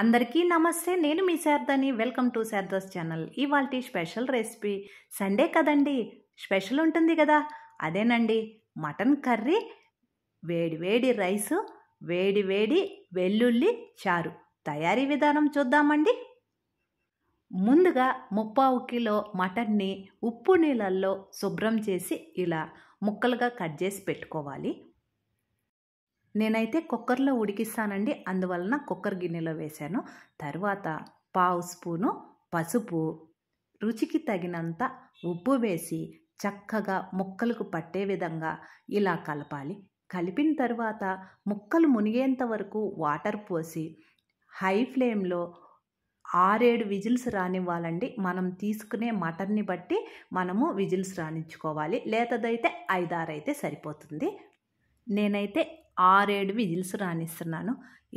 అందరికీ నమస్తే నేను మీ శారదని వెల్కమ్ టు శారదాస్ ఛానల్ ఇవాళ స్పెషల్ రెసిపీ సండే కదండి స్పెషల్ ఉంటుంది కదా అదేనండి మటన్ కర్రీ వేడి వేడి రైస్ వేడి వేడి వెల్లుల్లి చారు తయారీ విధానం చూద్దామండి ముందుగా ముప్పావు కిలో మటన్ని ఉప్పు నీళ్ళల్లో శుభ్రం చేసి ఇలా ముక్కలుగా కట్ చేసి పెట్టుకోవాలి నేనైతే కుక్కర్లో ఉడికిస్తానండి అందువలన కుక్కర్ గిన్నెలో వేశాను తర్వాత పావు స్పూను పసుపు రుచికి తగినంత ఉప్పు వేసి చక్కగా ముక్కలకు పట్టే విధంగా ఇలా కలపాలి కలిపిన తర్వాత ముక్కలు మునిగేంత వరకు వాటర్ పోసి హై ఫ్లేమ్లో ఆరేడు విజిల్స్ రానివ్వాలండి మనం తీసుకునే మటన్ని బట్టి మనము విజిల్స్ రాణించుకోవాలి లేతదైతే ఐదారు అయితే సరిపోతుంది నేనైతే ఆరేడు విజిల్స్ రాణిస్తున్నాను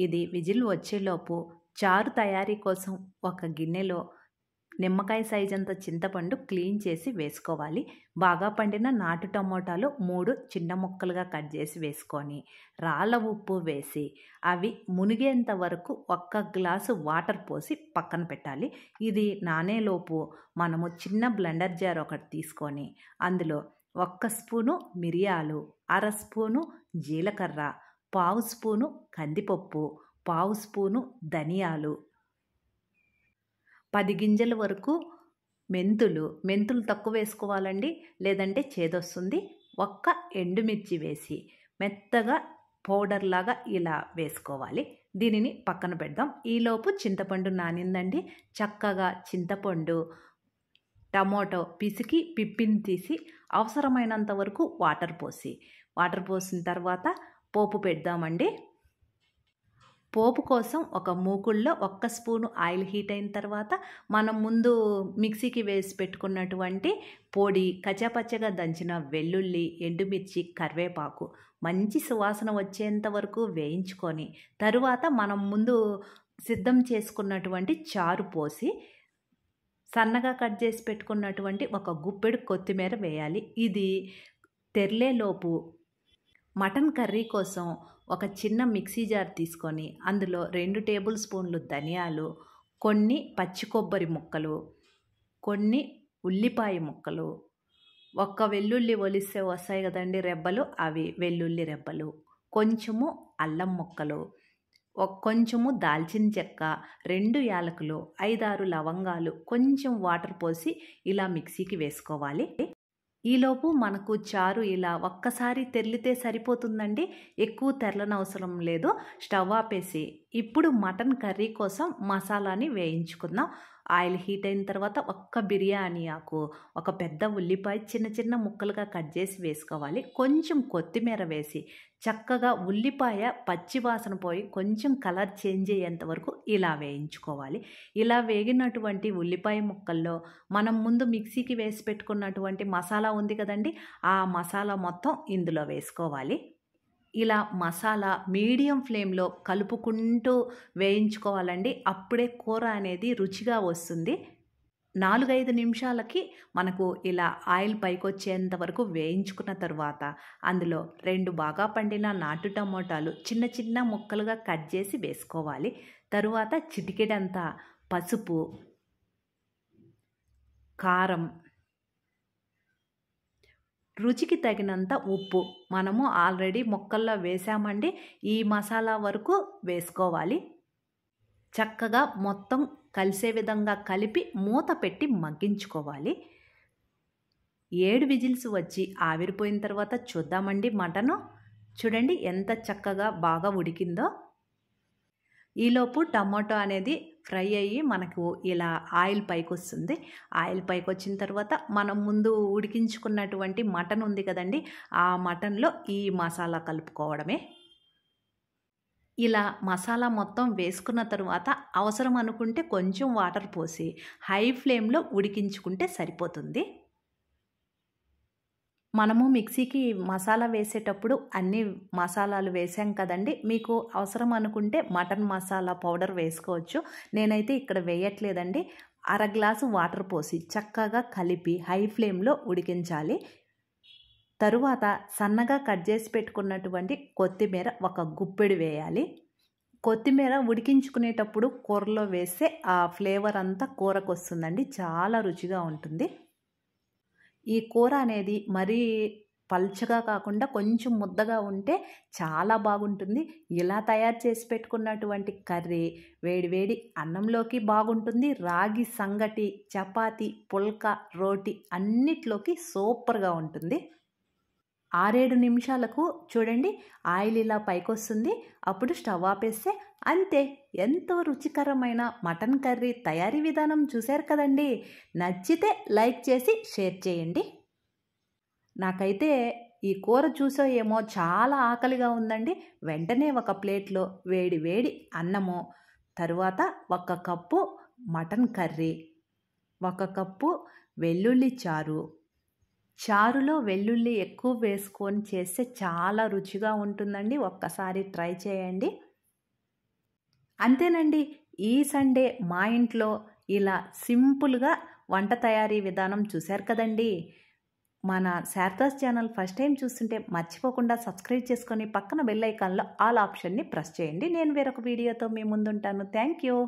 ఇది విజిల్ వచ్చేలోపు చారు తయారీ కోసం ఒక గిన్నెలో నిమ్మకాయ సైజు అంత చింతపండు క్లీన్ చేసి వేసుకోవాలి బాగా పండిన నాటు టమోటాలు మూడు చిన్న ముక్కలుగా కట్ చేసి వేసుకొని రాళ్ళ ఉప్పు వేసి అవి మునిగేంత వరకు ఒక్క గ్లాసు వాటర్ పోసి పక్కన పెట్టాలి ఇది నానేలోపు మనము చిన్న బ్లెండర్ జార్ ఒకటి తీసుకొని అందులో ఒక్క స్పూను మిరియాలు అర స్పూను జీలకర్ర పావు స్పూను కందిపప్పు పావు స్పూను ధనియాలు పది గింజల వరకు మెంతులు మెంతులు తక్కువ వేసుకోవాలండి లేదంటే చేదొస్తుంది ఒక్క ఎండుమిర్చి వేసి మెత్తగా పౌడర్ లాగా ఇలా వేసుకోవాలి దీనిని పక్కన పెడదాం ఈలోపు చింతపండు నానిందండి చక్కగా చింతపండు టమోటో పిసికి పిప్పిని తీసి అవసరమైనంత వరకు వాటర్ పోసి వాటర్ పోసిన తర్వాత పోపు పెడదామండి పోపు కోసం ఒక మూకుల్లో ఒక్క స్పూను ఆయిల్ హీట్ అయిన తర్వాత మనం ముందు మిక్సీకి వేసి పెట్టుకున్నటువంటి పొడి కచ్చాపచ్చగా దంచిన వెల్లుల్లి ఎండుమిర్చి కరివేపాకు మంచి సువాసన వచ్చేంత వరకు వేయించుకొని తరువాత మనం ముందు సిద్ధం చేసుకున్నటువంటి చారు పోసి సన్నగా కట్ చేసి పెట్టుకున్నటువంటి ఒక గుప్పెడు కొత్తిమీర వేయాలి ఇది తెర్లేలోపు మటన్ కర్రీ కోసం ఒక చిన్న మిక్సీ జార్ తీసుకొని అందులో రెండు టేబుల్ స్పూన్లు ధనియాలు కొన్ని పచ్చి కొబ్బరి ముక్కలు కొన్ని ఉల్లిపాయ ముక్కలు ఒక్క వెల్లుల్లి ఒలిస్తే వస్తాయి కదండి రెబ్బలు అవి వెల్లుల్లి రెబ్బలు కొంచెము అల్లం ముక్కలు కొంచెము దాల్చిన చెక్క రెండు యాలకులు ఐదారు లవంగాలు కొంచెం వాటర్ పోసి ఇలా మిక్సీకి వేసుకోవాలి ఈలోపు మనకు చారు ఇలా ఒక్కసారి తెరిలితే సరిపోతుందండి ఎక్కువ తెరలనవసరం లేదు స్టవ్ ఆపేసి ఇప్పుడు మటన్ కర్రీ కోసం మసాలాని వేయించుకుందాం ఆయిల్ హీట్ అయిన తర్వాత ఒక్క బిర్యానీ ఆకు ఒక పెద్ద ఉల్లిపాయ చిన్న చిన్న ముక్కలుగా కట్ చేసి వేసుకోవాలి కొంచెం కొత్తిమీర వేసి చక్కగా ఉల్లిపాయ పచ్చివాసన పోయి కొంచెం కలర్ చేంజ్ అయ్యేంత వరకు ఇలా వేయించుకోవాలి ఇలా వేగినటువంటి ఉల్లిపాయ ముక్కల్లో మనం ముందు మిక్సీకి వేసి పెట్టుకున్నటువంటి మసాలా ఉంది కదండి ఆ మసాలా మొత్తం ఇందులో వేసుకోవాలి ఇలా మసాలా మీడియం ఫ్లేమ్లో కలుపుకుంటూ వేయించుకోవాలండి అప్పుడే కూర అనేది రుచిగా వస్తుంది నాలుగైదు నిమిషాలకి మనకు ఇలా ఆయిల్ పైకి వచ్చేంత వరకు వేయించుకున్న తర్వాత అందులో రెండు బాగా పండిన నాటు టమోటాలు చిన్న చిన్న ముక్కలుగా కట్ చేసి వేసుకోవాలి తరువాత చిటికెడంత పసుపు కారం రుచికి తగినంత ఉప్పు మనము ఆల్రెడీ మొక్కల్లో వేసామండి ఈ మసాలా వరకు వేసుకోవాలి చక్కగా మొత్తం కలిసే విధంగా కలిపి మూత పెట్టి మగ్గించుకోవాలి ఏడు విజిల్స్ వచ్చి ఆవిరిపోయిన తర్వాత చూద్దామండి మటను చూడండి ఎంత చక్కగా బాగా ఉడికిందో ఈలోపు టమాటో అనేది ఫ్రై అయ్యి మనకు ఇలా ఆయిల్ పైకి వస్తుంది ఆయిల్ పైకి వచ్చిన తర్వాత మనం ముందు ఉడికించుకున్నటువంటి మటన్ ఉంది కదండి ఆ మటన్లో ఈ మసాలా కలుపుకోవడమే ఇలా మసాలా మొత్తం వేసుకున్న తర్వాత అవసరం అనుకుంటే కొంచెం వాటర్ పోసి హై ఫ్లేమ్లో ఉడికించుకుంటే సరిపోతుంది మనము మిక్సీకి మసాలా వేసేటప్పుడు అన్ని మసాలాలు వేసాం కదండి మీకు అవసరం అనుకుంటే మటన్ మసాలా పౌడర్ వేసుకోవచ్చు నేనైతే ఇక్కడ వేయట్లేదండి అర గ్లాసు వాటర్ పోసి చక్కగా కలిపి హై ఫ్లేమ్లో ఉడికించాలి తరువాత సన్నగా కట్ చేసి పెట్టుకున్నటువంటి కొత్తిమీర ఒక గుప్పెడు వేయాలి కొత్తిమీర ఉడికించుకునేటప్పుడు కూరలో వేస్తే ఆ ఫ్లేవర్ అంతా కూరకు వస్తుందండి చాలా రుచిగా ఉంటుంది ఈ కూర అనేది మరీ పల్చగా కాకుండా కొంచెం ముద్దగా ఉంటే చాలా బాగుంటుంది ఇలా తయారు చేసి పెట్టుకున్నటువంటి కర్రీ వేడివేడి అన్నంలోకి బాగుంటుంది రాగి సంగటి చపాతి పుల్క రోటి అన్నిట్లోకి సూపర్గా ఉంటుంది ఆరేడు నిమిషాలకు చూడండి ఆయిల్ ఇలా పైకొస్తుంది అప్పుడు స్టవ్ ఆపేస్తే అంతే ఎంతో రుచికరమైన మటన్ కర్రీ తయారీ విధానం చూశారు కదండి నచ్చితే లైక్ చేసి షేర్ చేయండి నాకైతే ఈ కూర చూసో ఏమో చాలా ఆకలిగా ఉందండి వెంటనే ఒక ప్లేట్లో వేడి వేడి అన్నము తరువాత ఒక కప్పు మటన్ కర్రీ ఒక కప్పు వెల్లుల్లి చారు చారులో వెల్లుల్లి ఎక్కువ వేసుకొని చేస్తే చాలా రుచిగా ఉంటుందండి ఒక్కసారి ట్రై చేయండి అంతేనండి ఈ సండే మా ఇంట్లో ఇలా సింపుల్గా వంట తయారీ విధానం చూశారు కదండి మన శారదాస్ ఛానల్ ఫస్ట్ టైం చూస్తుంటే మర్చిపోకుండా సబ్స్క్రైబ్ చేసుకొని పక్కన బెల్ ఐకాన్లో ఆల్ ఆప్షన్ని ప్రెస్ చేయండి నేను వేరొక వీడియోతో మీ ముందుంటాను థ్యాంక్ యూ